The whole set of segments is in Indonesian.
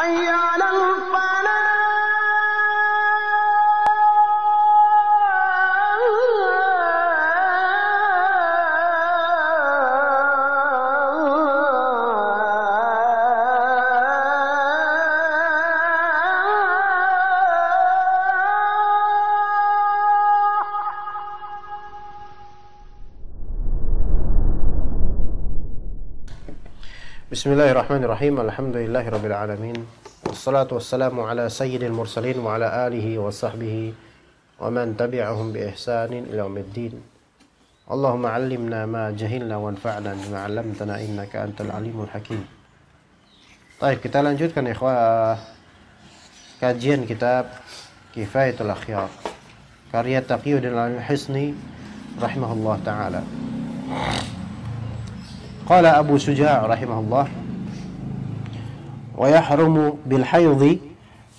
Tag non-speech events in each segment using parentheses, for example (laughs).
حي على الغلب بسم الله الرحمن الرحيم الحمد لله رب العالمين والصلاة والسلام على سيد المرسلين وعلى آله وصحبه ومن تبعهم بإحسان إلى يوم الدين اللهم علمنا ما جهلنا وانفعنا بما علمتنا إنك أنت العليم الحكيم طيب kita lanjutkan ya kajian kitab Kifayatul Akhyar karya Taqiyuddin Al-Hisni rahimahullah taala قال Abu Suja' رحمه الله ويحرم بالحيض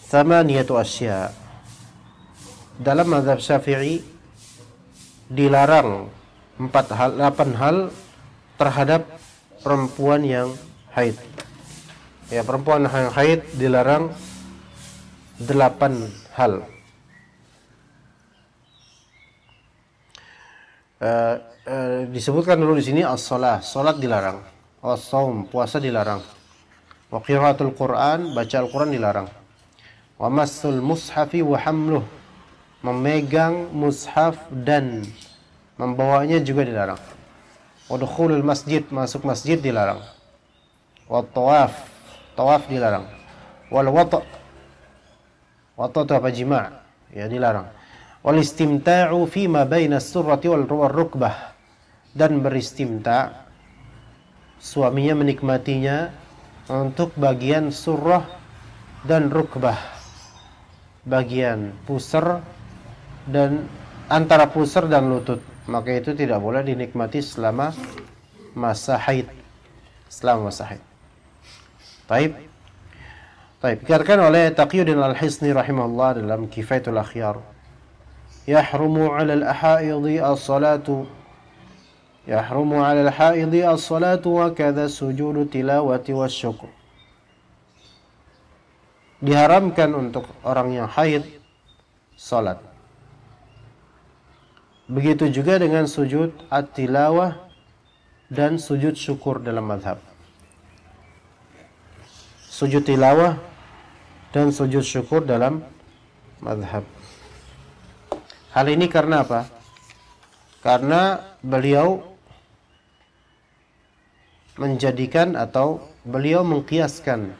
ثمانية أشياء asya. Dalam mazhab Syafi'i dilarang empat hal, delapan hal terhadap perempuan yang haid. Ya, perempuan yang haid dilarang delapan hal. uh, disebutkan dulu di sini as-salah, salat dilarang. As-saum, puasa dilarang. Wa qiraatul Qur'an, baca Al-Qur'an dilarang. Wa masul mushafi wa hamluh, memegang mushaf dan membawanya juga dilarang. Wa dukhulul masjid, masuk masjid dilarang. Wa tawaf, tawaf dilarang. Wal wata' wata' itu apa jima' ya dilarang wal fima bainas surrati wal rukbah dan beristimta suaminya menikmatinya untuk bagian surah dan rukbah bagian pusar dan antara pusar dan lutut maka itu tidak boleh dinikmati selama masa haid selama masa haid Taib Taib dikatakan oleh Taqiyuddin Al-Hisni rahimahullah dalam Kifayatul Akhyar يحرم على الحائض الصلاة يحرم على الحائض الصلاة وكذا سجود التلاوة والشكر diharamkan untuk orang yang haid salat begitu juga dengan sujud at-tilawah dan sujud syukur dalam madhab sujud tilawah dan sujud syukur dalam madhab Hal ini karena apa? Karena beliau menjadikan atau beliau mengkiaskan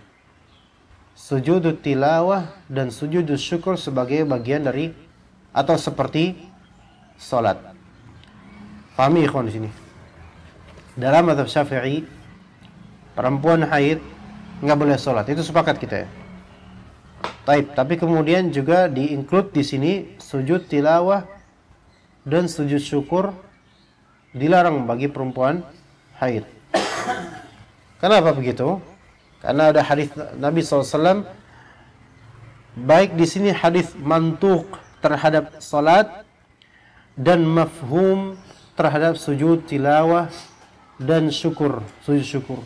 sujud tilawah dan sujud syukur sebagai bagian dari atau seperti salat. Fahmi ikhwan di sini. Dalam mazhab Syafi'i perempuan haid nggak boleh salat. Itu sepakat kita ya. Taib. Tapi kemudian juga di-include di sini sujud tilawah dan sujud syukur dilarang bagi perempuan haid. Kenapa begitu? Karena ada hadis Nabi SAW baik di sini hadis mantuk terhadap salat dan mafhum terhadap sujud tilawah dan syukur, sujud syukur.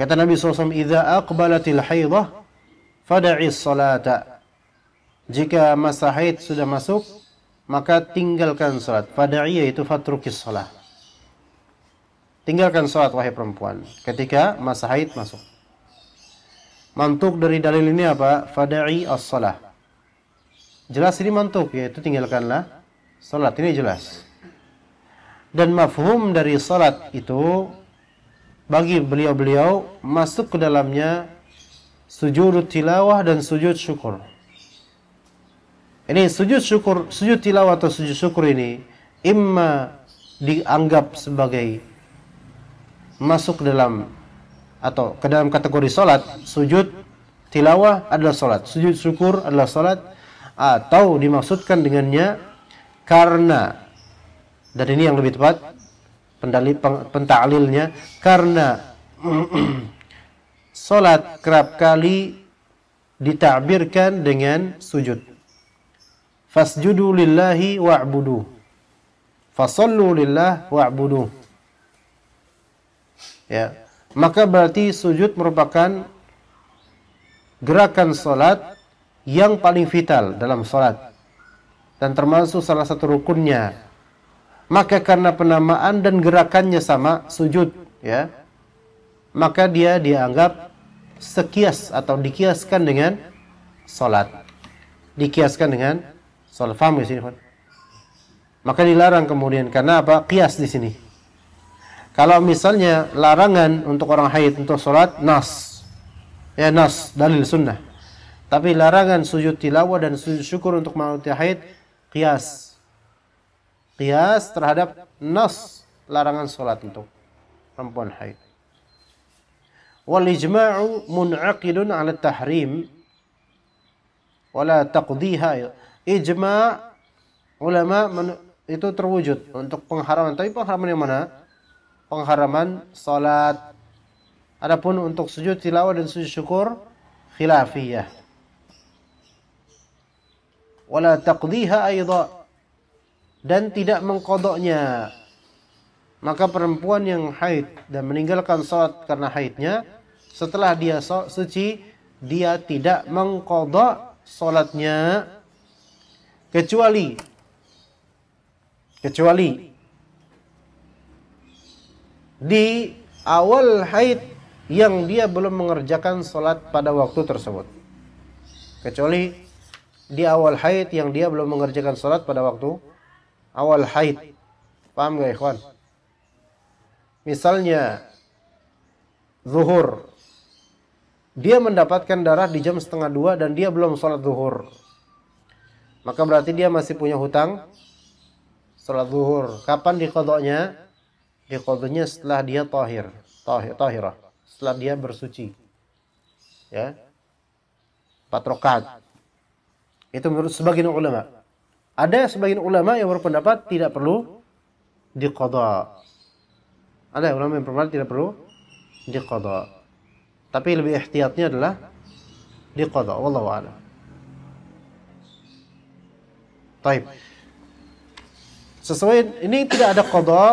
Kata Nabi SAW, "Idza aqbalatil haidah fada'i salata. Jika masa haid sudah masuk, maka tinggalkan salat. Fada'i yaitu fatrukis salat. Tinggalkan salat wahai perempuan ketika masa haid masuk. Mantuk dari dalil ini apa? Fada'i as-salah. Jelas ini mantuk yaitu tinggalkanlah salat. Ini jelas. Dan mafhum dari salat itu bagi beliau-beliau masuk ke dalamnya sujud tilawah dan sujud syukur. Ini sujud syukur, sujud tilawah atau sujud syukur ini imma dianggap sebagai masuk dalam atau ke dalam kategori salat, sujud tilawah adalah salat, sujud syukur adalah salat atau dimaksudkan dengannya karena dan ini yang lebih tepat pendali pentalilnya karena (clears throat) Salat kerap kali ditakbirkan dengan sujud. Fasjudu lillahi wa'budu. Fasallu lillah wa'budu. Ya. Maka berarti sujud merupakan gerakan salat yang paling vital dalam salat dan termasuk salah satu rukunnya. Maka karena penamaan dan gerakannya sama sujud, ya maka dia dianggap sekias atau dikiaskan dengan salat. Dikiaskan dengan salat. Faham di sini, Maka dilarang kemudian karena apa? Kias di sini. Kalau misalnya larangan untuk orang haid untuk salat nas. Ya nas, dalil sunnah. Tapi larangan sujud tilawah dan sujud syukur untuk manusia haid kias. Kias terhadap nas larangan salat untuk perempuan haid wal ijma'u mun'aqidun 'ala tahrim wala taqdiha ijma' ulama itu terwujud untuk pengharaman tapi pengharaman yang mana pengharaman salat adapun untuk sujud tilawah dan sujud syukur khilafiyah wala taqdiha aidha dan tidak mengkodoknya maka perempuan yang haid dan meninggalkan salat karena haidnya setelah dia suci, dia tidak mengkodok sholatnya kecuali kecuali di awal haid yang dia belum mengerjakan sholat pada waktu tersebut. Kecuali di awal haid yang dia belum mengerjakan sholat pada waktu awal haid. Paham gak ikhwan? Misalnya zuhur dia mendapatkan darah di jam setengah dua dan dia belum sholat zuhur. Maka berarti dia masih punya hutang sholat zuhur. Kapan dikodoknya? Dikodoknya setelah dia tahir, tahir, tahirah. Setelah dia bersuci. Ya. Empat Itu menurut sebagian ulama. Ada sebagian ulama yang berpendapat tidak perlu dikodok. Ada ulama yang berpendapat tidak perlu dikodok. Tapi lebih ihtiyatnya adalah di qada. Wallahu a'lam. Taib. Sesuai ini tidak ada qada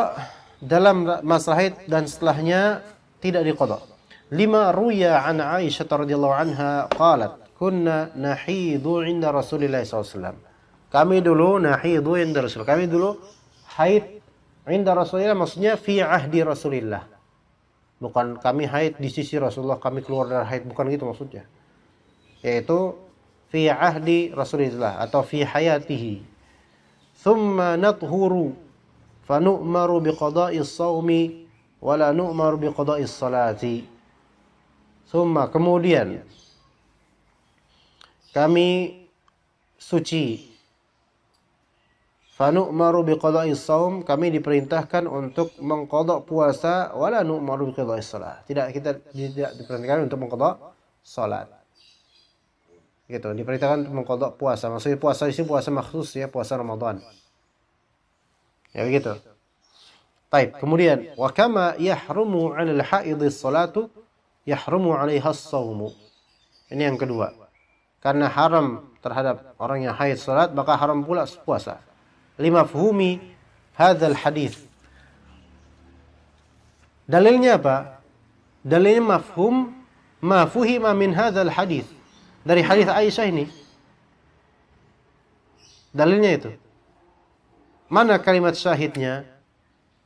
dalam masalah dan setelahnya tidak qada. Lima ruya an Aisyah radhiyallahu anha qalat kunna nahidu inda Rasulillah SAW. Kami dulu nahidu inda Rasul. Kami dulu haid inda Rasulillah maksudnya fi ahdi Rasulillah bukan kami haid di sisi Rasulullah kami keluar dari haid bukan gitu maksudnya yaitu fi ahdi Rasulullah atau fi hayatihi thumma nathuru fa nu'maru bi qada'i shaumi wa la nu'maru bi qada'i salati thumma kemudian kami suci Fanu'maru biqada'i saum, kami diperintahkan untuk mengkodok puasa wala nu'maru biqada'i salat. Tidak kita tidak diperintahkan untuk mengkodok salat. Gitu, diperintahkan untuk mengkodok puasa. Maksudnya puasa itu puasa makhsus ya, puasa Ramadan. Ya begitu. Baik, kemudian wa kama yahrumu 'alal haid salatu yahrumu 'alaiha as-saum. Ini yang kedua. Karena haram terhadap orang yang haid salat, maka haram pula puasa limafhumi hadzal hadis. Dalilnya apa? Dalilnya mafhum ma fuhima min hadzal hadis. Dari hadis Aisyah ini. Dalilnya itu. Mana kalimat syahidnya?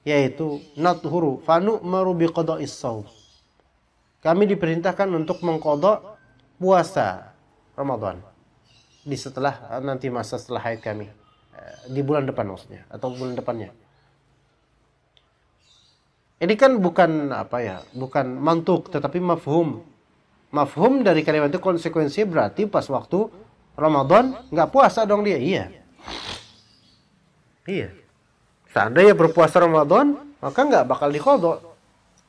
Yaitu nathuru fanu'maru biqada'is shaum. Kami diperintahkan untuk mengkodok puasa Ramadan di setelah nanti masa setelah haid kami di bulan depan maksudnya atau bulan depannya. Ini kan bukan apa ya, bukan mantuk tetapi mafhum. Mafhum dari kalimat itu konsekuensi berarti pas waktu Ramadan nggak puasa dong dia. Iya. Iya. Seandainya berpuasa Ramadan, maka nggak bakal dikodok.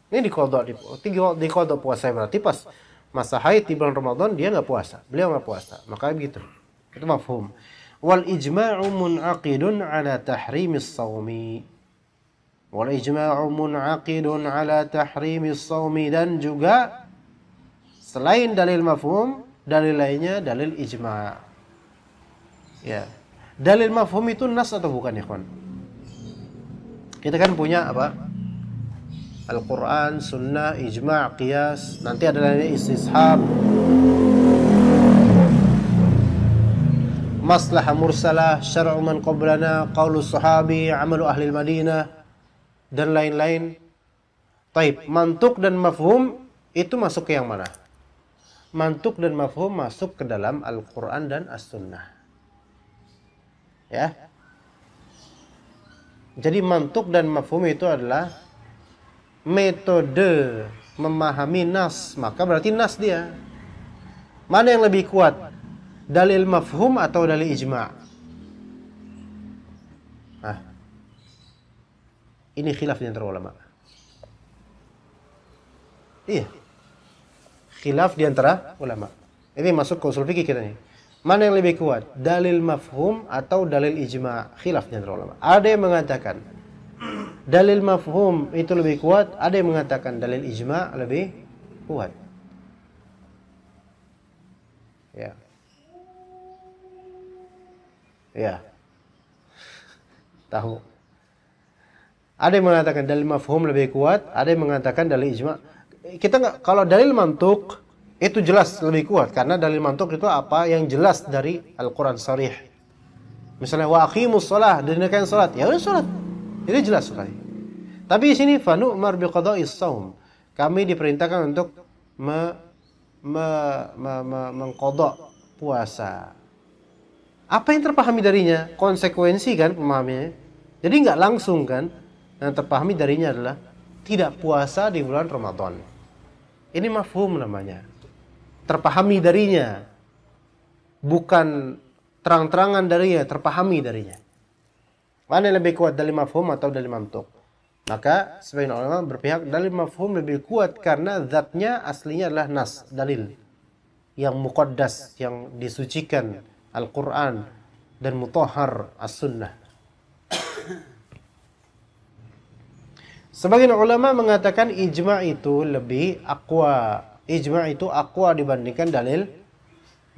Ini dikodok, dikodok, dikodok puasa berarti pas masa haid di bulan Ramadan dia nggak puasa. Beliau nggak puasa. Maka begitu. Itu mafhum wal ijma'u mun'aqidun ala tahrimis saumi wal ijma'u mun'aqidun ala tahrimis saumi dan juga selain dalil mafhum dalil lainnya dalil ijma' ya dalil mafhum itu nas atau bukan ya kawan kita kan punya apa Al-Quran, Sunnah, Ijma', Qiyas Nanti ada lainnya istishab maslahah mursalah, syar'u man qablana, qaulus sahabi, amalu ahli Madinah dan lain-lain. Taib, mantuk dan mafhum itu masuk ke yang mana? Mantuk dan mafhum masuk ke dalam Al-Qur'an dan As-Sunnah. Ya. Jadi mantuk dan mafhum itu adalah metode memahami nas, maka berarti nas dia. Mana yang lebih kuat? dalil mafhum atau dalil ijma' nah, ini khilaf di antara ulama iya khilaf di antara ulama ini masuk konsul fikih kita nih mana yang lebih kuat dalil mafhum atau dalil ijma' khilaf di antara ulama ada yang mengatakan dalil mafhum itu lebih kuat, ada yang mengatakan dalil ijma lebih kuat. Ya. Ya. Tahu. Ada yang mengatakan dalil mafhum lebih kuat, ada yang mengatakan dalil ijma. Kita nggak kalau dalil mantuk itu jelas lebih kuat karena dalil mantuk itu apa yang jelas dari Al-Qur'an sharih. Misalnya wa aqimus shalah, dirikan salat. Ya udah salat. Itu jelas sekali. Tapi di sini fanu mar bi qada'is saum. Kami diperintahkan untuk me, me, me, me, mengkodok puasa apa yang terpahami darinya? Konsekuensi kan pemahamannya. Jadi nggak langsung kan? Yang terpahami darinya adalah tidak puasa di bulan Ramadan. Ini mafhum namanya. Terpahami darinya. Bukan terang-terangan darinya, terpahami darinya. Mana yang lebih kuat dari mafhum atau dari mantuk Maka sebagian ulama berpihak dalil mafhum lebih kuat karena zatnya aslinya adalah nas, dalil yang mukaddas yang disucikan, Al-Quran dan mutahar as-sunnah. Sebagian ulama mengatakan ijma itu lebih akwa. Ijma itu akwa dibandingkan dalil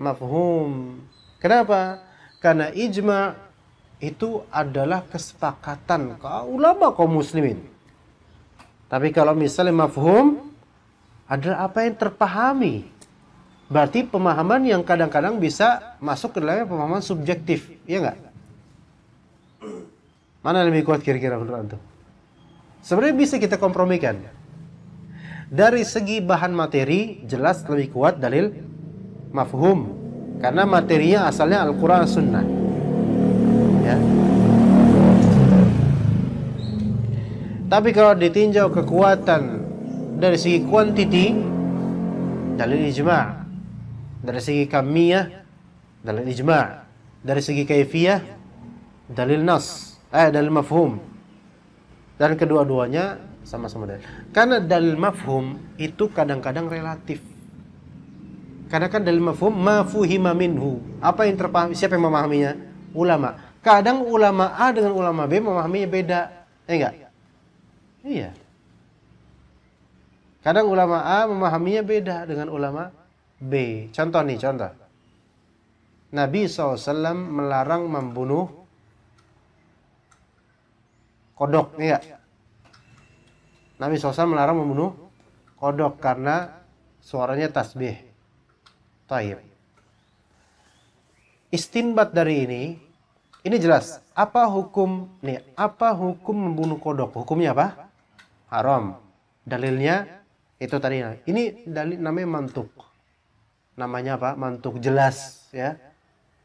mafhum. Kenapa? Karena ijma itu adalah kesepakatan kaum ulama kaum muslimin. Tapi kalau misalnya mafhum adalah apa yang terpahami Berarti pemahaman yang kadang-kadang bisa masuk ke dalamnya pemahaman subjektif, ya enggak? Mana lebih kuat kira-kira menurut antum? Sebenarnya bisa kita kompromikan. Dari segi bahan materi jelas lebih kuat dalil mafhum karena materinya asalnya Al-Qur'an Sunnah. Ya. Tapi kalau ditinjau kekuatan dari segi kuantiti dalil ijma' dari segi kamiyah dalil ijma' dari segi kaifiyah dalil nas eh dalil mafhum dan kedua-duanya sama-sama dalil karena dalil mafhum itu kadang-kadang relatif karena kan dalil mafhum mafuhima minhu apa yang terpahami siapa yang memahaminya ulama kadang ulama A dengan ulama B memahaminya beda eh enggak iya kadang ulama A memahaminya beda dengan ulama B. Contoh nih, contoh. Nabi SAW melarang membunuh kodok, ya Nabi SAW melarang membunuh kodok karena suaranya tasbih. Taib. Istinbat dari ini, ini jelas. Apa hukum nih? Apa hukum membunuh kodok? Hukumnya apa? Haram. Dalilnya itu tadi. Ini dalil namanya mantuk namanya apa mantuk jelas ya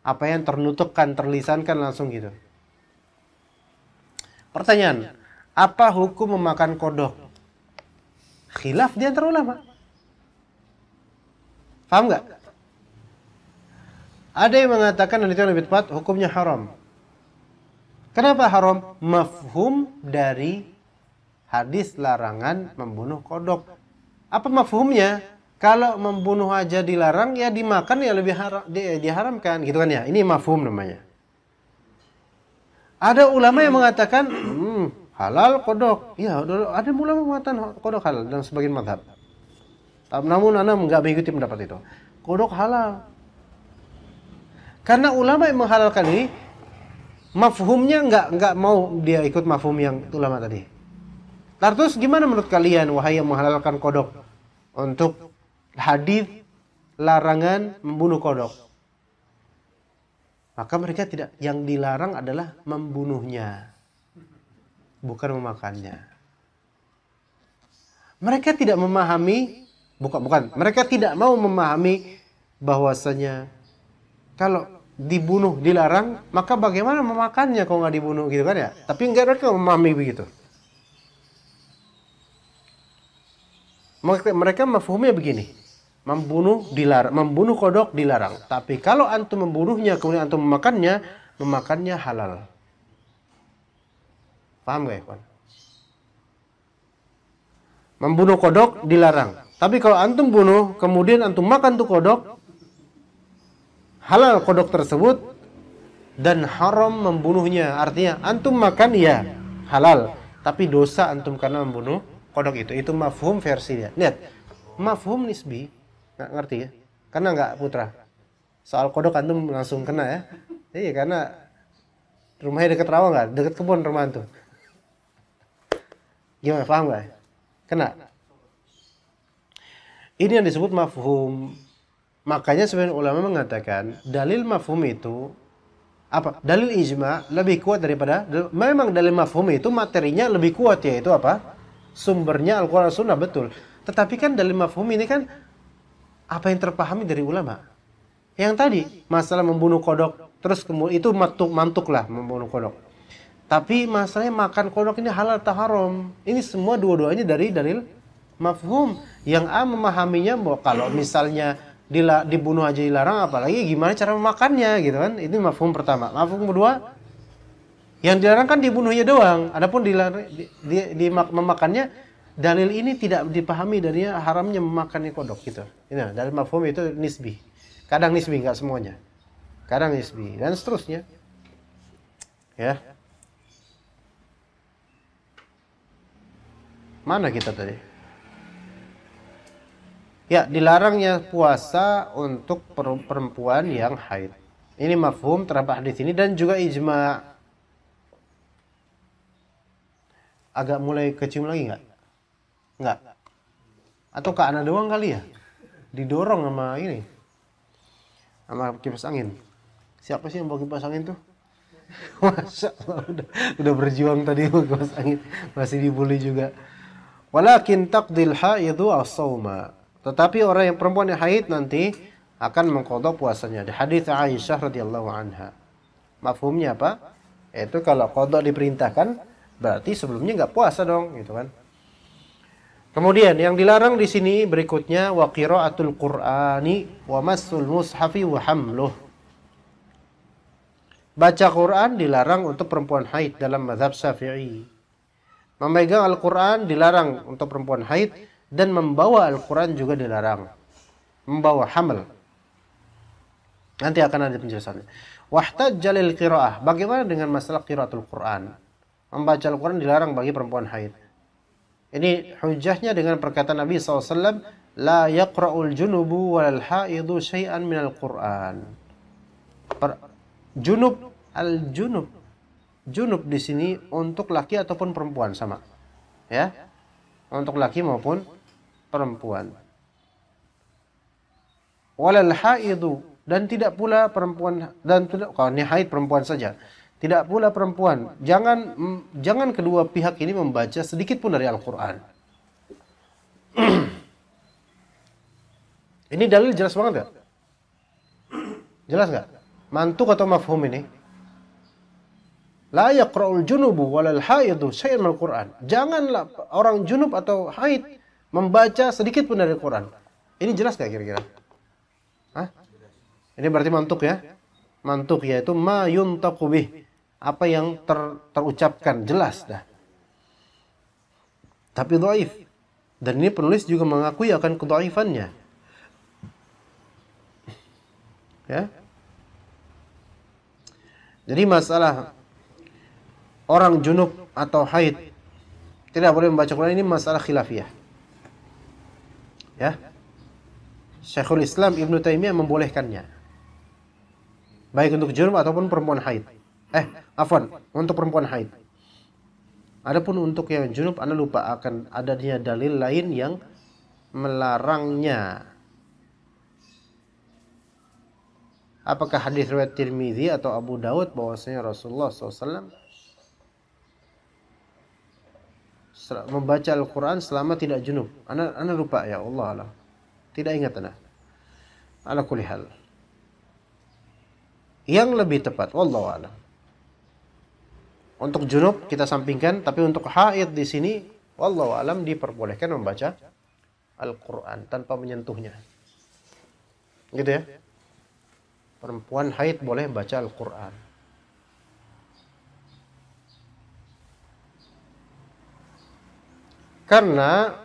apa yang ternutupkan terlisankan langsung gitu pertanyaan apa hukum memakan kodok khilaf di antara ulama paham nggak ada yang mengatakan dan itu yang lebih tepat hukumnya haram kenapa haram mafhum dari hadis larangan membunuh kodok apa mafhumnya kalau membunuh aja dilarang ya dimakan ya lebih haram di, diharamkan gitu kan ya ini mafhum namanya ada ulama yang mengatakan hmm, halal kodok ya ada ulama mengatakan kodok halal dan sebagian madhab namun anak nggak mengikuti pendapat itu kodok halal karena ulama yang menghalalkan ini mafhumnya nggak nggak mau dia ikut mafhum yang ulama tadi Terus gimana menurut kalian wahai yang menghalalkan kodok untuk hadis larangan membunuh kodok. Maka mereka tidak yang dilarang adalah membunuhnya, bukan memakannya. Mereka tidak memahami, bukan bukan, mereka tidak mau memahami bahwasanya kalau dibunuh dilarang, maka bagaimana memakannya kalau nggak dibunuh gitu kan ya? Tapi enggak mereka memahami begitu. Mereka, mereka mafhumnya begini membunuh dilarang, membunuh kodok dilarang. Tapi kalau antum membunuhnya kemudian antum memakannya, memakannya halal. Paham gak, Ikhwan? Membunuh kodok dilarang. Tapi kalau antum bunuh, kemudian antum makan tuh kodok, halal kodok tersebut dan haram membunuhnya. Artinya antum makan ya halal, tapi dosa antum karena membunuh kodok itu. Itu mafhum versinya. Lihat, mafhum nisbi nggak ngerti ya karena nggak putra soal kodok antum langsung kena ya iya karena rumahnya deket rawa nggak deket kebun rumah antum gimana paham nggak kena ini yang disebut mafhum makanya sebenarnya ulama mengatakan dalil mafhum itu apa dalil ijma lebih kuat daripada memang dalil mafhum itu materinya lebih kuat yaitu apa sumbernya Al-Qur'an Sunnah betul tetapi kan dalil mafhum ini kan apa yang terpahami dari ulama. Yang tadi masalah membunuh kodok, terus kemudian itu mantuk mantuk lah membunuh kodok. Tapi masalahnya makan kodok ini halal atau haram. Ini semua dua-duanya dari dalil mafhum. Yang A memahaminya bahwa kalau misalnya dila, dibunuh aja dilarang, apalagi gimana cara memakannya gitu kan. Ini mafhum pertama. Mafhum kedua, yang dilarang kan dibunuhnya doang. Adapun dilarang, di, di, di, memakannya dalil ini tidak dipahami darinya haramnya memakan kodok gitu. Nah, dalam mafhum itu nisbi. Kadang nisbi nggak semuanya. Kadang nisbi dan seterusnya. Ya. Mana kita tadi? Ya, dilarangnya puasa untuk perempuan yang haid. Ini mafhum terhadap di sini dan juga ijma. Agak mulai kecium lagi nggak? Enggak. Atau ke Ana doang kali ya? Didorong sama ini. Sama kipas angin. Siapa sih yang bawa kipas angin tuh? (laughs) Masya Allah, udah, udah berjuang tadi kipas angin. Masih dibully juga. Walakin takdil haidu as-sawma. Tetapi orang yang perempuan yang haid nanti akan mengkodok puasanya. Di hadis Aisyah radhiyallahu anha. Mafhumnya apa? Itu kalau kodok diperintahkan, berarti sebelumnya nggak puasa dong, gitu kan? Kemudian yang dilarang di sini berikutnya wa Atul Qur'ani wa masul mushafi wa hamluh. Baca Quran dilarang untuk perempuan haid dalam mazhab Syafi'i. Memegang Al-Quran dilarang untuk perempuan haid dan membawa Al-Quran juga dilarang. Membawa hamil. Nanti akan ada penjelasannya. Wahtaj jalil qiraah. Bagaimana dengan masalah qiraatul Quran? Membaca Al-Quran dilarang bagi perempuan haid. Ini hujahnya dengan perkataan Nabi SAW, La yaqra'ul junubu walal haidu syai'an minal Qur'an. Per, junub, al-junub. Junub di sini untuk laki ataupun perempuan sama. Ya. Untuk laki maupun perempuan. Walal haidu dan tidak pula perempuan dan tidak kalau ini haid perempuan saja tidak pula perempuan. Jangan jangan kedua pihak ini membaca sedikit pun dari Al-Qur'an. (clears throat) ini dalil jelas banget gak? (clears throat) Jelas gak? Mantuk atau mafhum ini? La yaqra'ul junubu walal haidu syai'an al-Qur'an. Janganlah orang junub atau haid membaca sedikit pun dari Al-Qur'an. Ini jelas gak kira-kira? Ini berarti mantuk ya? Mantuk yaitu ma yuntaqu apa yang ter, terucapkan jelas dah. Tapi doif Dan ini penulis juga mengakui akan ketuaifannya Ya. Jadi masalah orang junub atau haid tidak boleh membaca Quran ini masalah khilafiyah. Ya. Syekhul Islam Ibnu Taimiyah membolehkannya. Baik untuk junub ataupun perempuan haid eh afwan untuk perempuan haid adapun untuk yang junub anda lupa akan adanya dalil lain yang melarangnya apakah hadis riwayat Tirmizi atau Abu Daud bahwasanya Rasulullah SAW membaca Al-Quran selama tidak junub. Anda, anda lupa ya Allah Allah. Tidak ingat anda. Ala kulihal. Yang lebih tepat, Allah a'lam untuk junub kita sampingkan tapi untuk haid di sini wallahu alam diperbolehkan membaca Al-Qur'an tanpa menyentuhnya. Gitu ya. Perempuan haid boleh baca Al-Qur'an. Karena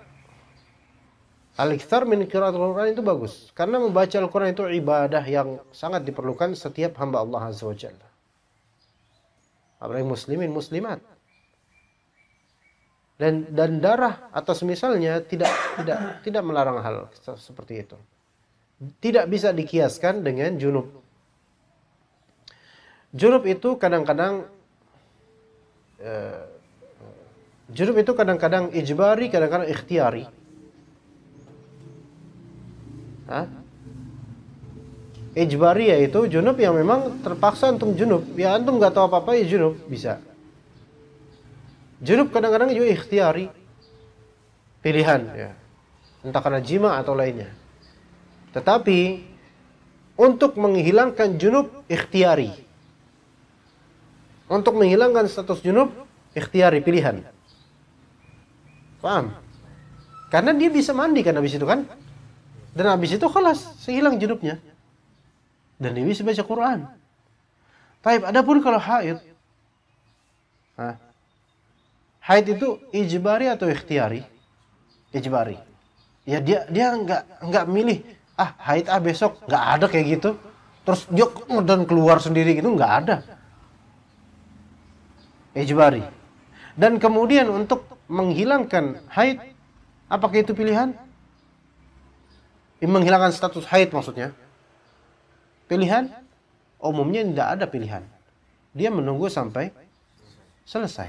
Al-Ikthar min Al-Qur'an itu bagus. Karena membaca Al-Qur'an itu ibadah yang sangat diperlukan setiap hamba Allah Azza wa Jalla apalagi muslimin muslimat dan dan darah atau semisalnya tidak tidak tidak melarang hal seperti itu tidak bisa dikiaskan dengan junub junub itu kadang-kadang eh, junub itu kadang-kadang ijbari kadang-kadang ikhtiari Hah? ijbari itu junub yang memang terpaksa antum junub ya antum nggak tahu apa apa ya junub bisa junub kadang-kadang juga ikhtiari pilihan ya entah karena jima atau lainnya tetapi untuk menghilangkan junub ikhtiari untuk menghilangkan status junub ikhtiari pilihan paham karena dia bisa mandi kan habis itu kan dan habis itu kelas sehilang junubnya dan dia bisa baca Quran. Taib. Adapun kalau haid, nah, haid itu ijbari atau ikhtiari? Ijbari. Ya dia dia nggak nggak milih ah haid ah besok nggak ada kayak gitu. Terus dia dan keluar sendiri gitu nggak ada. Ijbari. Dan kemudian untuk menghilangkan haid, apakah itu pilihan? Menghilangkan status haid maksudnya pilihan? Umumnya tidak ada pilihan. Dia menunggu sampai selesai.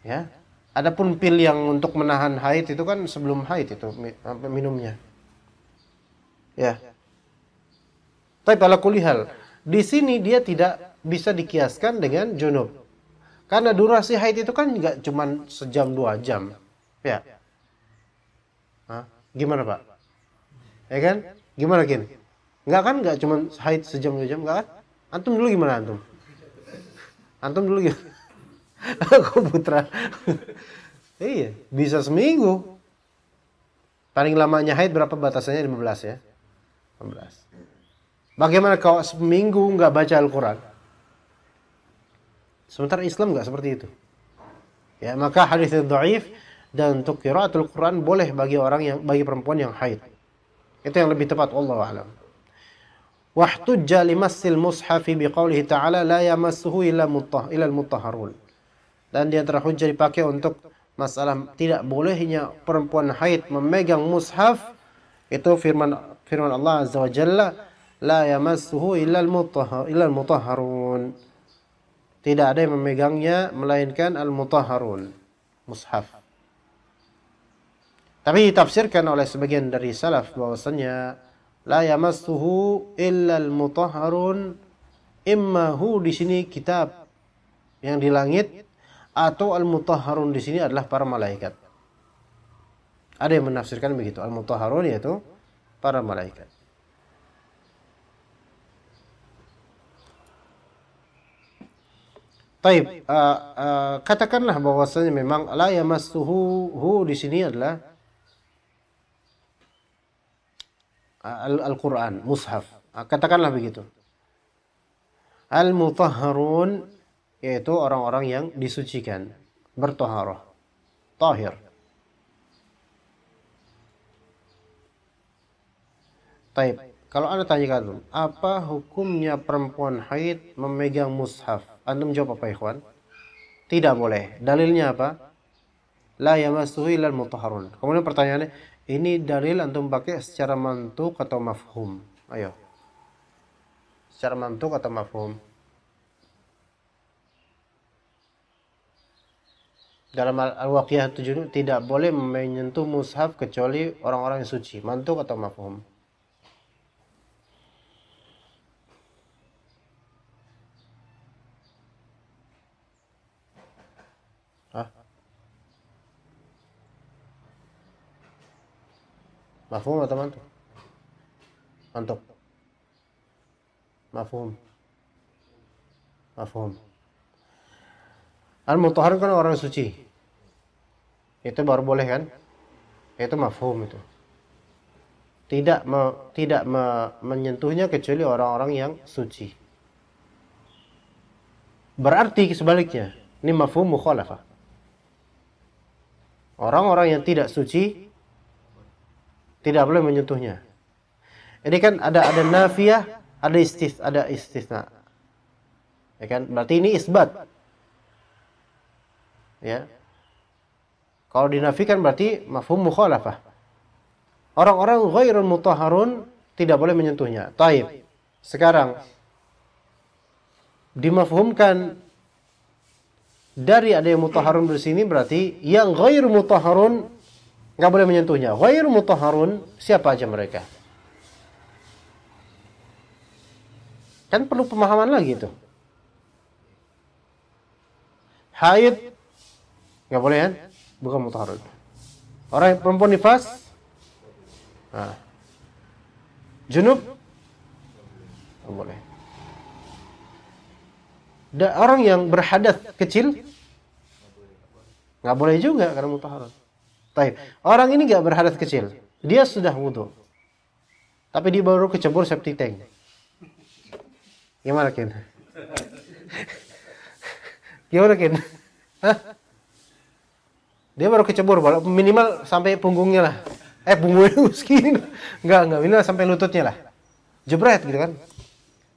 Ya. Adapun pil yang untuk menahan haid itu kan sebelum haid itu minumnya. Ya. Tapi pada kulihal, di sini dia tidak bisa dikiaskan dengan junub. Karena durasi haid itu kan nggak cuma sejam dua jam. Ya. Hah? Gimana Pak? Ya kan? Gimana Kin? Enggak kan? Enggak cuma haid sejam dua jam, enggak kan? Antum dulu gimana antum? Antum dulu gimana? (laughs) Aku putra. (laughs) iya, bisa seminggu. Paling lamanya haid berapa batasannya? 15 ya. 15. Bagaimana kau seminggu nggak baca Al-Quran? Sementara Islam nggak seperti itu. Ya, maka hadis dhaif dan untuk kiraatul Quran boleh bagi orang yang bagi perempuan yang haid. Itu yang lebih tepat Allah alam. Wahtujja limassil mushafi biqaulihi ta'ala la yamassuhu illa mutah illa mutahharun. Dan dia terhujjah dipakai untuk masalah tidak bolehnya perempuan haid memegang mushaf itu firman firman Allah azza wa jalla la yamassuhu illa al-mutahharun. Tidak ada yang memegangnya melainkan al-mutahharun. Mushaf. Tapi ditafsirkan oleh sebagian dari salaf bahwasanya la yamassuhu al mutahharun imma hu di sini kitab yang di langit atau al mutahharun di sini adalah para malaikat. Ada yang menafsirkan begitu, al mutahharun yaitu para malaikat. Baik uh, eh, uh, eh, katakanlah bahwasanya memang la yamassuhu hu di sini adalah Al-Quran, mushaf. Ah, katakanlah begitu. Al-mutahharun yaitu orang-orang yang disucikan, bertoharoh, tahir. Taib. Kalau anda tanya ke apa hukumnya perempuan haid memegang mushaf? Antum jawab apa ikhwan? Tidak boleh. Dalilnya apa? La yamassuhu illal mutahharun. Kemudian pertanyaannya, ini dalil antum pakai secara mantuk atau mafhum. Ayo. Secara mantuk atau mafhum. Dalam al waqiyah tujuh tidak boleh menyentuh mushaf kecuali orang-orang yang suci. Mantuk atau mafhum? Mafum, atau Mantuk. Mantuk. Mafum. Mafum. mafhum al kan mutahar kan orang suci itu baru boleh kan itu mafum itu tidak me, tidak me, menyentuhnya kecuali orang-orang yang suci berarti sebaliknya ini mafhum mukhalafah orang-orang yang tidak suci tidak boleh menyentuhnya. Ini kan ada ada nafiah, ada istis, ada istisna. Ya kan? Berarti ini isbat. Ya. Kalau dinafikan berarti mafhum mukhalafah. Orang-orang ghairul mutahharun tidak boleh menyentuhnya. Taib. Sekarang dimafhumkan dari ada yang mutahharun di sini berarti yang ghair mutahharun nggak boleh menyentuhnya. Ghair mutahharun, siapa aja mereka? Kan perlu pemahaman lagi itu. Haid nggak boleh kan? Bukan mutahharun. Orang yang perempuan nifas. Nah. Junub nggak boleh. Da, orang yang berhadat kecil nggak boleh juga karena mutahharun. Taib. Orang ini gak berhadas kecil. Dia sudah wudhu. Tapi dia baru kecebur septic tank. Gimana Ken? Gimana Ken? Hah? Dia baru kecebur, minimal sampai punggungnya lah. Eh punggungnya miskin. (laughs) Enggak, enggak, minimal sampai lututnya lah. Jebret gitu kan.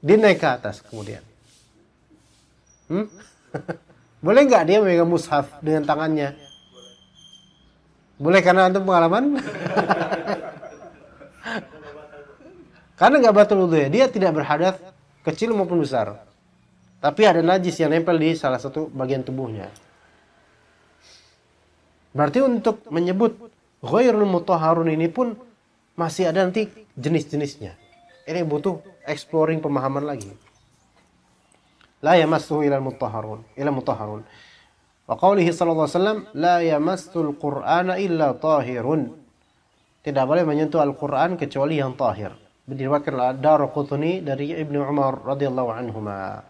Dia naik ke atas kemudian. Hmm? (laughs) Boleh nggak dia memegang mushaf dengan tangannya? Boleh karena antum pengalaman? karena nggak batal wudhu ya, dia tidak berhadat kecil maupun besar. Tapi ada najis yang nempel di salah satu bagian tubuhnya. Berarti untuk menyebut ghairul mutahharun ini pun masih ada nanti jenis-jenisnya. Ini butuh exploring pemahaman lagi. La yamassuhu ilal mutahharun, ilal mutahharun. Wa qawlihi sallallahu alaihi wasallam la yamassul qur'ana illa tahirun. Tidak boleh menyentuh Al-Qur'an kecuali yang tahir. Diriwayatkan Daruqutni dari Ibnu Umar radhiyallahu anhuma.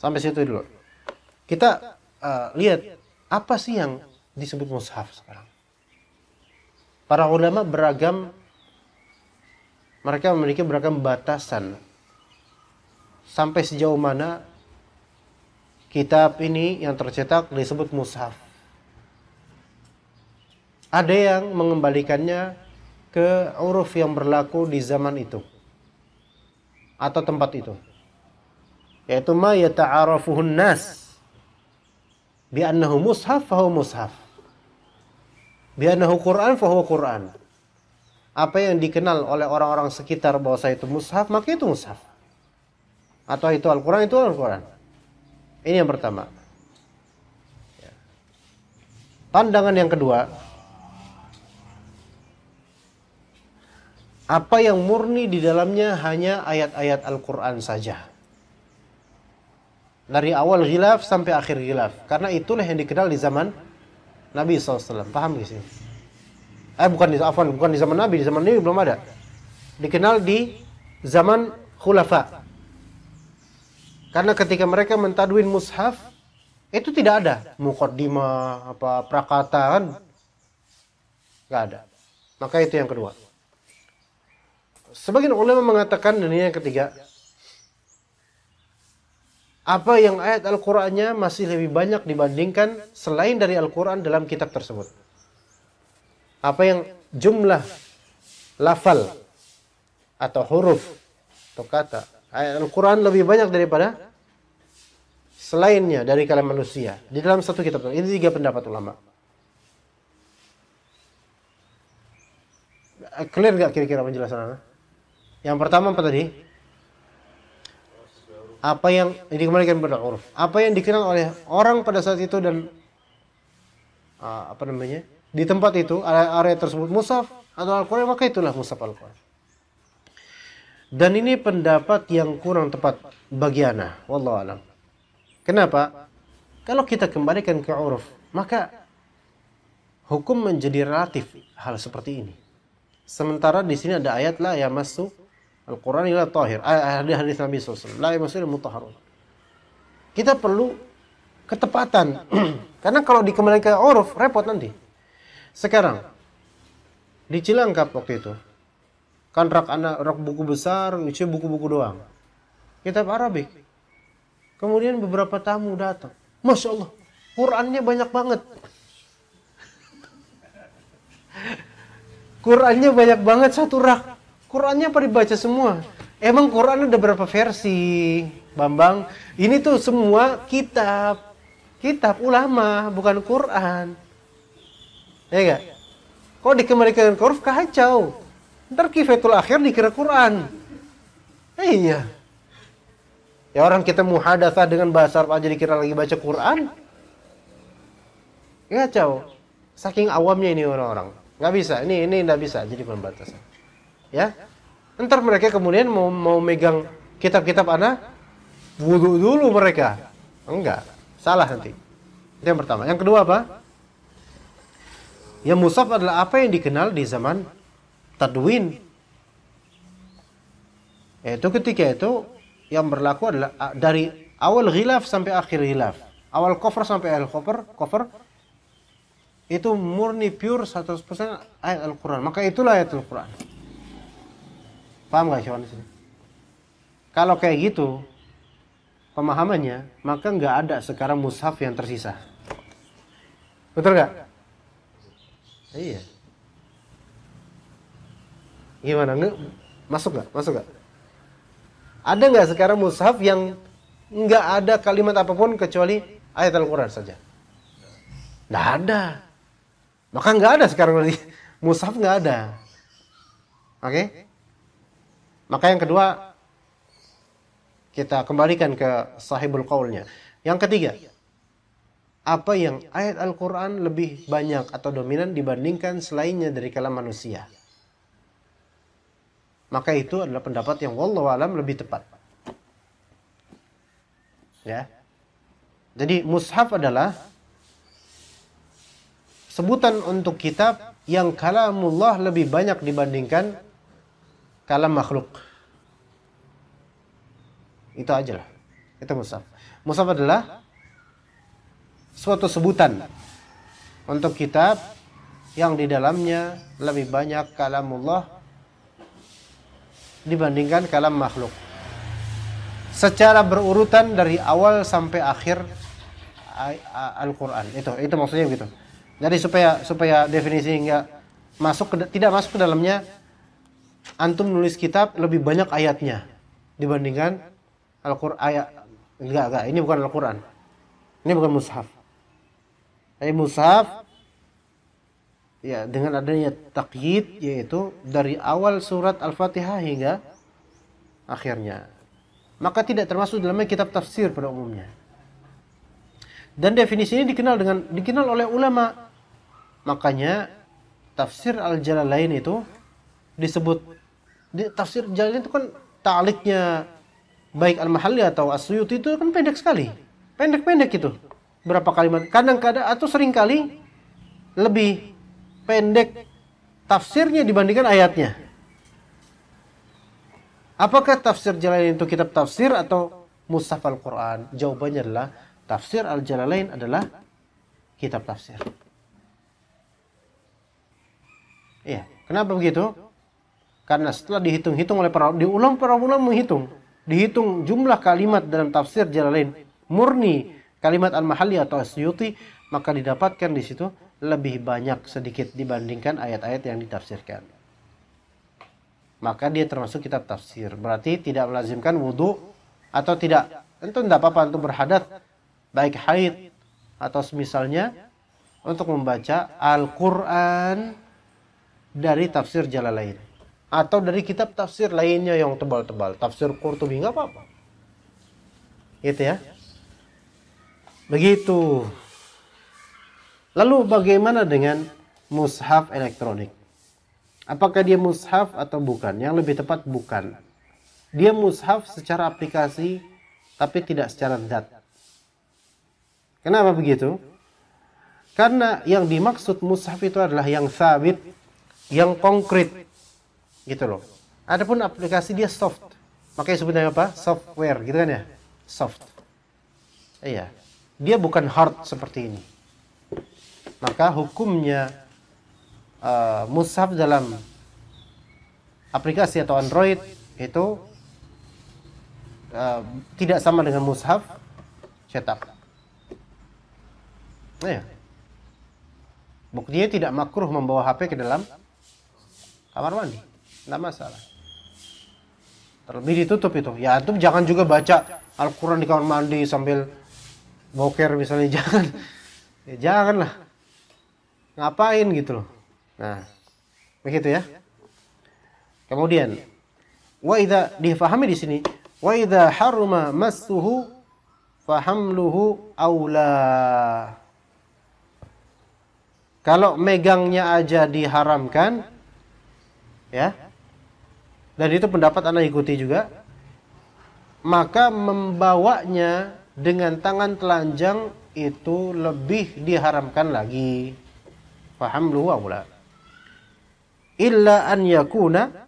Sampai situ dulu. Kita uh, lihat apa sih yang disebut mushaf sekarang. Para ulama beragam mereka memiliki beragam batasan sampai sejauh mana kitab ini yang tercetak disebut mushaf. Ada yang mengembalikannya ke uruf yang berlaku di zaman itu atau tempat itu. Yaitu ma yata'arafuhun nas bi annahu mushaf fa mushaf. Bi annahu Qur'an fa Qur'an. Apa yang dikenal oleh orang-orang sekitar bahwa itu mushaf, maka itu mushaf atau itu Al-Quran itu Al-Quran ini yang pertama pandangan yang kedua apa yang murni di dalamnya hanya ayat-ayat Al-Quran saja dari awal gilaf sampai akhir gilaf karena itulah yang dikenal di zaman Nabi SAW paham gak sih? eh bukan di bukan di zaman Nabi di zaman Nabi belum ada dikenal di zaman khulafa karena ketika mereka mentadwin mushaf, itu tidak ada mukodima apa prakataan nggak ada maka itu yang kedua sebagian ulama mengatakan dan ini yang ketiga apa yang ayat Al-Qur'annya masih lebih banyak dibandingkan selain dari Al-Qur'an dalam kitab tersebut apa yang jumlah lafal atau huruf atau kata Al-Quran lebih banyak daripada selainnya dari kalangan manusia. Di dalam satu kitab. Ini tiga pendapat ulama. Clear gak kira-kira penjelasan anak? Yang pertama apa tadi? Apa yang kan pada huruf Apa yang dikenal oleh orang pada saat itu dan ah, apa namanya? Di tempat itu, area tersebut musaf atau Al-Qur'an maka itulah musaf Al-Qur'an. Dan ini pendapat yang kurang tepat bagi ana, wallahu alam. Kenapa? Kalau kita kembalikan ke uruf, maka hukum menjadi relatif hal seperti ini. Sementara di sini ada ayat la masuk al-Qur'an ila tahir. Hadis hadis Nabi SAW. La yamassu mutaharul. Kita perlu ketepatan. (clears throat) Karena kalau dikembalikan ke uruf repot nanti. Sekarang di Cilangkap waktu itu kan rak anak rak buku besar isi buku-buku doang kitab Arabik kemudian beberapa tamu datang masya Allah Qurannya banyak banget Qurannya banyak banget satu rak Qurannya apa dibaca semua emang Qurannya ada berapa versi Bambang ini tuh semua kitab kitab ulama bukan Quran ya enggak kok dikembalikan ke huruf kacau Ntar kifatul akhir dikira Quran. Eh, iya. Ya orang kita muhadatsah dengan bahasa Arab aja dikira lagi baca Quran. Ya, cow. Saking awamnya ini orang-orang. Nggak bisa. Ini ini nggak bisa jadi pembatasan. Ya. Ntar mereka kemudian mau mau megang kitab-kitab anak wudhu dulu mereka. Enggak. Salah nanti. Itu yang pertama. Yang kedua apa? Yang musaf adalah apa yang dikenal di zaman tadwin yaitu ketika itu yang berlaku adalah ah, dari awal ghilaf sampai akhir ghilaf awal cover sampai akhir cover cover itu murni pure 100% ayat Al-Quran maka itulah ayat Al-Quran paham gak kawan sini kalau kayak gitu pemahamannya maka nggak ada sekarang mushaf yang tersisa betul gak iya Gimana? Nge masuk nggak? Masuk nggak? Ada nggak sekarang mushaf yang nggak ada kalimat apapun kecuali ayat Al-Quran saja? Nggak ada. Maka nggak ada sekarang lagi. (laughs) Mushaf nggak ada. Oke? Okay? Maka yang kedua, kita kembalikan ke sahibul qaulnya. Yang ketiga, apa yang ayat Al-Quran lebih banyak atau dominan dibandingkan selainnya dari kalam manusia? maka itu adalah pendapat yang wallahu alam lebih tepat. Ya. Jadi mushaf adalah sebutan untuk kitab yang kalamullah lebih banyak dibandingkan kalam makhluk. Itu aja lah. Itu mushaf. Mushaf adalah suatu sebutan untuk kitab yang di dalamnya lebih banyak kalamullah dibandingkan kalam makhluk. Secara berurutan dari awal sampai akhir Al-Qur'an. Itu itu maksudnya begitu. Jadi supaya supaya definisi enggak masuk ke, tidak masuk ke dalamnya antum nulis kitab lebih banyak ayatnya dibandingkan Al-Qur'an ayat enggak enggak ini bukan Al-Qur'an. Ini bukan mushaf. Ini mushaf ya dengan adanya takyid yaitu dari awal surat Al-Fatihah hingga akhirnya. Maka tidak termasuk dalam kitab tafsir pada umumnya. Dan definisi ini dikenal dengan dikenal oleh ulama. Makanya tafsir al lain itu disebut di, tafsir jalan itu kan ta'liknya baik Al-Mahalli atau as itu kan pendek sekali. Pendek-pendek itu. Berapa kalimat? Kadang-kadang atau seringkali lebih pendek tafsirnya dibandingkan ayatnya. Apakah tafsir Jalalain itu kitab tafsir atau mushaf Al-Qur'an? Jawabannya adalah tafsir Al-Jalalain adalah kitab tafsir. Iya, kenapa begitu? Karena setelah dihitung-hitung oleh para diulang para ulama menghitung, dihitung jumlah kalimat dalam tafsir Jalalain murni kalimat al-mahalli atau asyuti maka didapatkan di situ lebih banyak sedikit dibandingkan ayat-ayat yang ditafsirkan. Maka dia termasuk kitab tafsir. Berarti tidak melazimkan wudhu atau tidak. Itu tidak apa-apa untuk berhadat. Baik haid atau semisalnya. Untuk membaca Al-Quran dari tafsir jalan lain. Atau dari kitab tafsir lainnya yang tebal-tebal. Tafsir Qurtubi nggak apa-apa. Gitu ya. Begitu. Lalu bagaimana dengan mushaf elektronik? Apakah dia mushaf atau bukan? Yang lebih tepat bukan. Dia mushaf secara aplikasi tapi tidak secara zat. Kenapa begitu? Karena yang dimaksud mushaf itu adalah yang sabit, yang konkret. Gitu loh. Adapun aplikasi dia soft. Makanya sebenarnya apa? Software gitu kan ya? Soft. Iya. Dia bukan hard seperti ini maka hukumnya uh, mushaf dalam aplikasi atau Android itu uh, tidak sama dengan mushaf cetak. Nah, ya. Buktinya tidak makruh membawa HP ke dalam kamar mandi. Tidak masalah. Terlebih ditutup itu. Ya antum jangan juga baca Al-Quran di kamar mandi sambil boker misalnya. (laughs) Jangan. Ya, janganlah ngapain gitu loh nah begitu ya kemudian wa idza difahami di sini wa idza haruma massuhu fahamluhu aula kalau megangnya aja diharamkan ya dan itu pendapat anak ikuti juga maka membawanya dengan tangan telanjang itu lebih diharamkan lagi fahamluhu aula illa an yakuna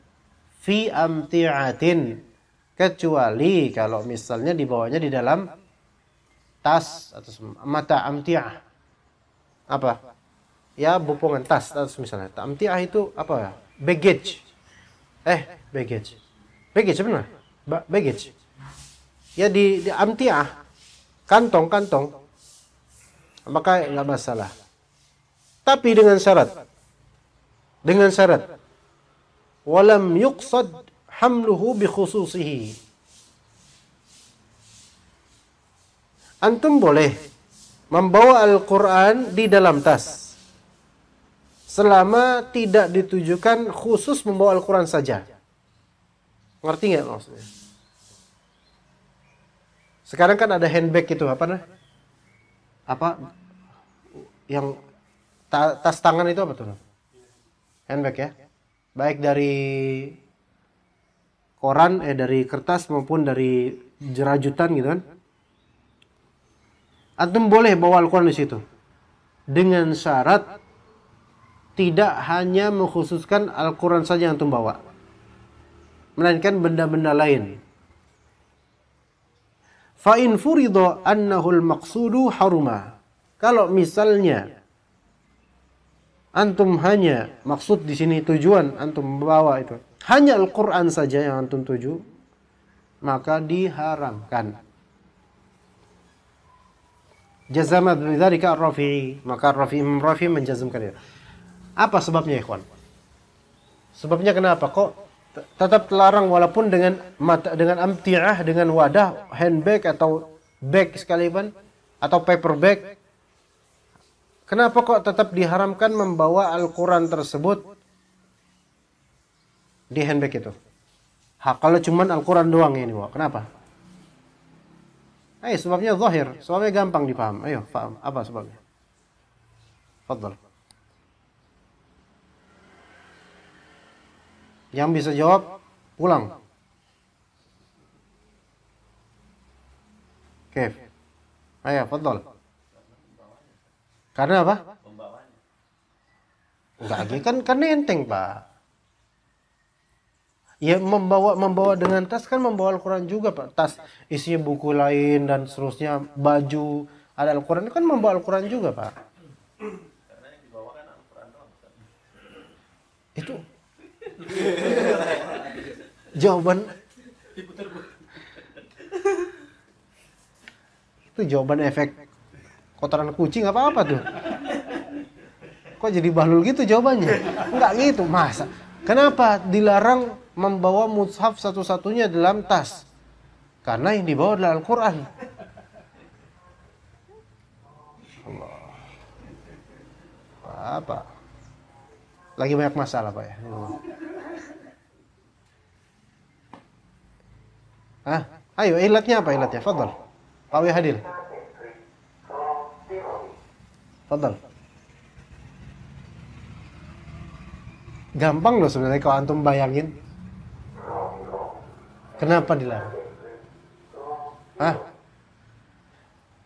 fi amti'atin kecuali kalau misalnya dibawanya di dalam tas atau mata amti'ah apa ya bopongan tas atau misalnya amti'ah itu apa ya? baggage eh baggage baggage benar ba baggage ya di, di amti'ah kantong kantong maka nggak masalah tapi dengan syarat. Dengan syarat. Walam yuqsad hamluhu bi khususihi. Antum boleh membawa Al-Quran di dalam tas. Selama tidak ditujukan khusus membawa Al-Quran saja. Ngerti nggak maksudnya? Sekarang kan ada handbag itu apa nah? Apa yang Ta tas tangan itu apa tuh? Handbag ya. Baik dari koran eh dari kertas maupun dari jerajutan gitu kan. Antum boleh bawa Al-Qur'an di situ. Dengan syarat tidak hanya mengkhususkan Al-Qur'an saja yang antum bawa. Melainkan benda-benda lain. Fa in furida annahu al-maqsudu haruma. Kalau misalnya antum hanya maksud di sini tujuan antum membawa itu hanya Al-Qur'an saja yang antum tuju maka diharamkan. Jazama bidzalika Ar-Rafi'i, maka rafi Rafi' menjazmkan itu. Apa sebabnya ikhwan? Sebabnya kenapa kok tetap terlarang walaupun dengan mata, dengan amtiah dengan wadah handbag atau bag sekalipun atau paper bag Kenapa kok tetap diharamkan membawa Al-Quran tersebut di handbag itu? Ha, kalau cuman Al-Quran doang ini wah. kenapa? Eh sebabnya zahir, sebabnya gampang dipaham. Ayo, paham. Apa sebabnya? Fadl. Yang bisa jawab, pulang. Oke. Okay. Ayo, fadl. Karena apa? Pembawaannya. Enggak, kan karena enteng, Pak. Ya membawa membawa dengan tas kan membawa Al-Qur'an juga, Pak. Tas isinya buku lain dan seterusnya, baju, ada Al-Qur'an kan membawa Al-Qur'an juga, Pak. Itu jawaban itu jawaban efek kotoran kucing apa apa tuh kok jadi bahlul gitu jawabannya Enggak gitu masa kenapa dilarang membawa mushaf satu-satunya dalam tas karena yang dibawa adalah Al-Quran Allah apa lagi banyak masalah pak ya ah ayo ilatnya apa ilatnya fadl Pak Hadil Tonton. Gampang loh sebenarnya kalau antum bayangin. Kenapa dilarang? Hah?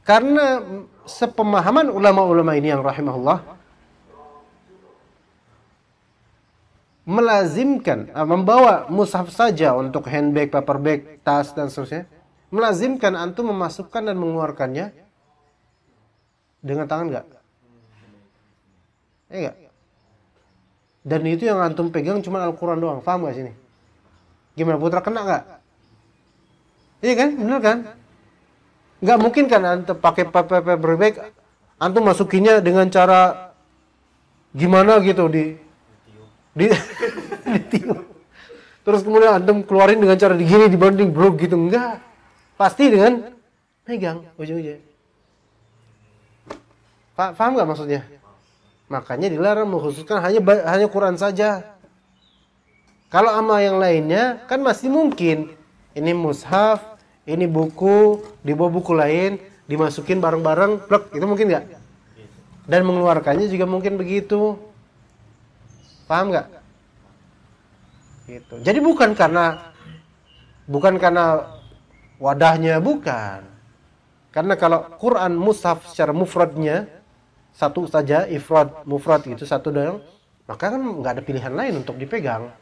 Karena sepemahaman ulama-ulama ini yang rahimahullah melazimkan eh, membawa mushaf saja untuk handbag, paperback, tas dan seterusnya melazimkan antum memasukkan dan mengeluarkannya dengan tangan nggak? Iya enggak? Dan itu yang antum pegang cuma Al-Qur'an doang. Paham gak sini? Gimana putra kena nggak? Iya kan? Bener kan? Nggak mungkin kan antum pakai paper bag antum masukinya dengan cara gimana gitu di di, (laughs) di Terus kemudian antum keluarin dengan cara digini dibanding bro gitu enggak. Pasti dengan pegang ujung ujung Paham nggak maksudnya? Makanya dilarang mengkhususkan hanya hanya Quran saja. Kalau ama yang lainnya kan masih mungkin. Ini mushaf, ini buku, dibawa buku lain, dimasukin bareng-bareng, plek, itu mungkin nggak? Dan mengeluarkannya juga mungkin begitu. Paham nggak? Gitu. Jadi bukan karena bukan karena wadahnya bukan. Karena kalau Quran mushaf secara mufradnya satu saja ifrad mufrad gitu satu doang maka kan nggak ada pilihan lain untuk dipegang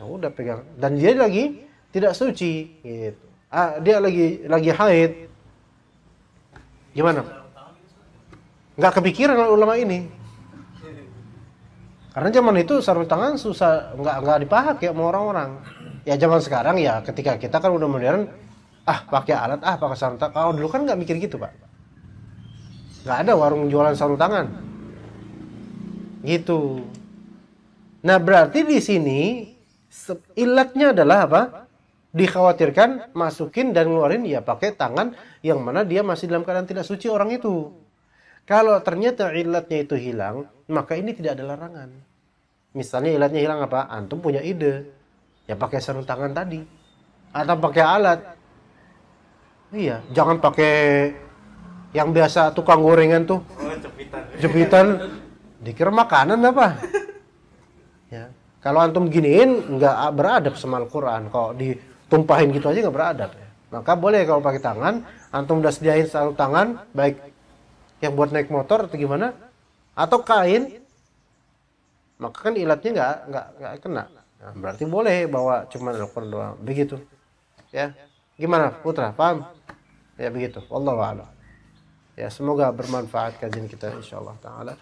ya udah pegang dan dia lagi tidak suci gitu ah, dia lagi lagi haid gimana nggak kepikiran ulama ini karena zaman itu sarung tangan susah nggak nggak dipakai sama orang-orang ya zaman sekarang ya ketika kita kan udah modern ah pakai alat ah pakai sarung tangan kalau oh, dulu kan nggak mikir gitu pak nggak ada warung jualan sarung tangan gitu nah berarti di sini ilatnya adalah apa dikhawatirkan masukin dan ngeluarin ya pakai tangan yang mana dia masih dalam keadaan tidak suci orang itu kalau ternyata ilatnya itu hilang maka ini tidak ada larangan misalnya ilatnya hilang apa antum punya ide ya pakai sarung tangan tadi atau pakai alat iya jangan pakai yang biasa tukang gorengan tuh. Oh, jepitan. Jepitan. Dikira makanan apa? Ya. Kalau antum giniin nggak beradab sama Al-Qur'an. Kalau ditumpahin gitu aja nggak beradab ya. Maka boleh kalau pakai tangan, antum udah sediain satu tangan, baik yang buat naik motor atau gimana, atau kain, maka kan ilatnya nggak nggak nggak kena. Nah, berarti boleh bawa cuma dokter doang, begitu. Ya, gimana Putra? Paham? Ya begitu. Allah a'lam. Ya, semoga bermanfaat kajian kita insyaallah taala.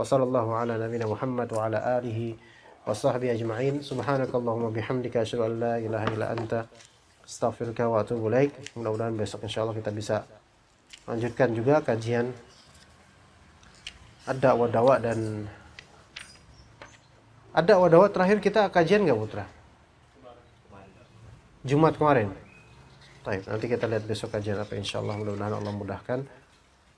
wassalamualaikum warahmatullahi ala nabiyina Muhammad wa ala alihi wa sahbihi ajma'in. Subhanakallahumma bihamdika asyhadu an la ilaha illa anta astaghfiruka wa atubu ilaik. Mudah-mudahan besok insyaallah kita bisa lanjutkan juga kajian ada wadawa dan ada wadawa terakhir kita kajian nggak Putra? Jumat kemarin. Baik, nanti kita lihat besok kajian apa insya Allah mudah-mudahan Allah mudahkan.